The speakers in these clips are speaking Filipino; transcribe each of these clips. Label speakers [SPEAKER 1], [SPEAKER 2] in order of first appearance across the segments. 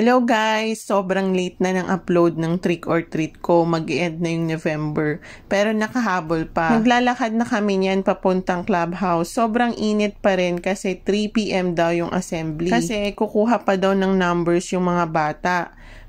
[SPEAKER 1] Hello guys! Sobrang late na ng upload ng trick or treat ko. mag end na yung November. Pero nakahabol pa. Naglalakad na kami niyan papuntang clubhouse. Sobrang init pa rin kasi 3pm daw yung assembly. Kasi kukuha pa daw ng numbers yung mga bata.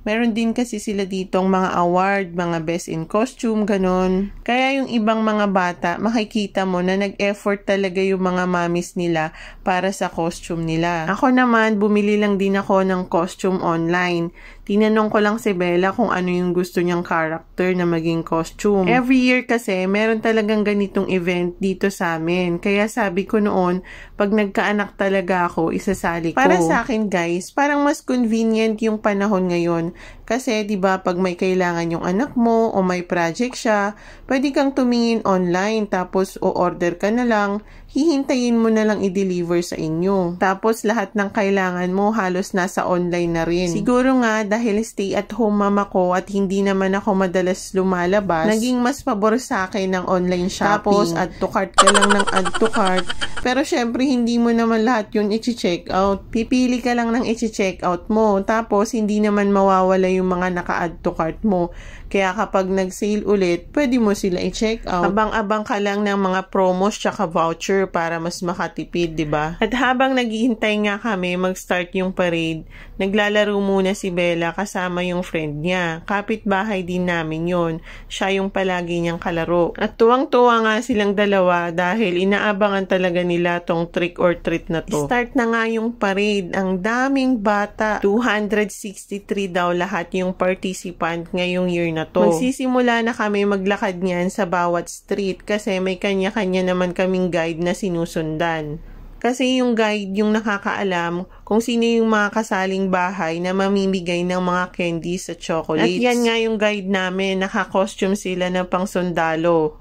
[SPEAKER 1] Meron din kasi sila dito ang mga award, mga best in costume, ganun. Kaya yung ibang mga bata, makikita mo na nag-effort talaga yung mga mamis nila para sa costume nila. Ako naman, bumili lang din ako ng costume online. Tinanong ko lang si Bella kung ano yung gusto niyang character na maging costume. Every year kasi, meron talagang ganitong event dito sa amin. Kaya sabi ko noon, pag nagkaanak talaga ako, isasali ko. Para sa akin guys, parang mas convenient yung panahon ngayon kasi 'di ba pag may kailangan yung anak mo o may project siya, pwede kang tumingin online tapos o-order ka na lang, hihintayin mo na lang i-deliver sa inyo. Tapos lahat ng kailangan mo halos nasa online na rin. Siguro nga dahil stay at home mama ko at hindi naman ako madalas lumalabas, naging mas pabor sa akin ng online shopping. Tapos add to cart ka lang ng add to cart. Pero syempre hindi mo naman lahat yun i-check out. Pipili ka lang ng i-check out mo. Tapos hindi naman mawawala yung yung mga naka-add to cart mo. Kaya kapag nag-sale ulit, pwede mo sila i-check out. Abang-abang ka lang ng mga promos tsaka voucher para mas makatipid, di ba? At habang naghihintay nga kami mag-start yung parade, naglalaro muna si Bella kasama yung friend niya. Kapit-bahay din namin yon. Siya yung palagi niyang kalaro. At tuwang-tuwa nga silang dalawa dahil inaabangan talaga nila tong trick or treat na to. Start na nga yung parade. Ang daming bata. 263 daw lahat lahat yung participant ngayong year na to. Magsisimula na kami maglakad niyan sa bawat street kasi may kanya-kanya naman kaming guide na sinusundan. Kasi yung guide yung nakakaalam kung sino yung mga kasaling bahay na mamimigay ng mga candies at chocolates. At yan nga yung guide namin, nakakostume sila ng pangsundalo.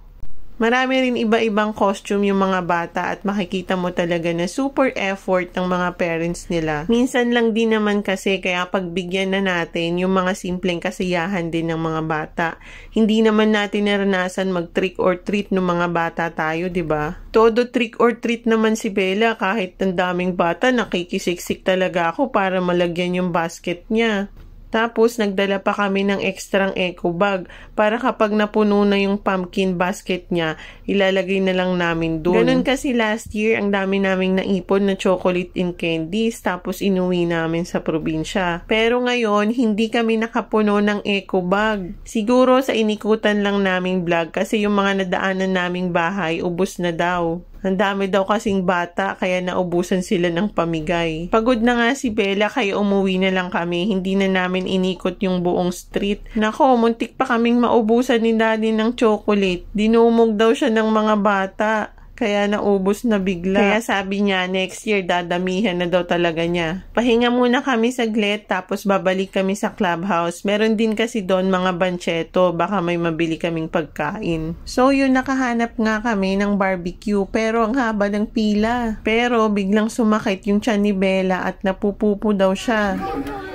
[SPEAKER 1] Marami rin iba-ibang costume yung mga bata at makikita mo talaga na super effort ng mga parents nila. Minsan lang din naman kasi kaya pagbigyan na natin yung mga simpleng kasiyahan din ng mga bata. Hindi naman natin naranasan mag trick or treat ng mga bata tayo, 'di ba? Todo trick or treat naman si Bella kahit ang daming bata nakikisiksik talaga ako para malagyan yung basket niya. Tapos nagdala pa kami ng ekstrang eco bag para kapag napuno na yung pumpkin basket niya, ilalagay na lang namin doon. Ganun kasi last year, ang dami naming naipon na chocolate and candies tapos inuwi namin sa probinsya. Pero ngayon, hindi kami nakapuno ng eco bag. Siguro sa inikutan lang naming vlog kasi yung mga nadaanan naming bahay, ubos na daw. Ang dami daw kasing bata kaya naubusan sila ng pamigay. Pagod na nga si Bella kaya umuwi na lang kami. Hindi na namin inikot yung buong street. Nako, muntik pa kaming maubusan ni Daddy ng chocolate. Dinumog daw siya ng mga bata. Kaya naubos na bigla. Kaya sabi niya, next year dadamihan na daw talaga niya. Pahinga muna kami saglit, tapos babalik kami sa clubhouse. Meron din kasi doon mga bancheto, baka may mabili kaming pagkain. So yun, nakahanap nga kami ng barbecue, pero ang haba ng pila. Pero biglang sumakit yung tiyan ni Bella at napupupo daw siya.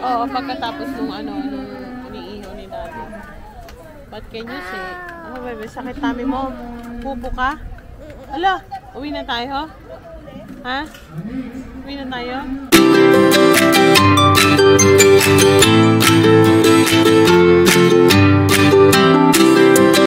[SPEAKER 1] Oo, pagkatapos nung ano, nung iniiho ni Daddy. But can you say, ah. oh, baby, sakit namin mo, pupo ka? Ala, uwi na tayo? Ha? Uwi na tayo?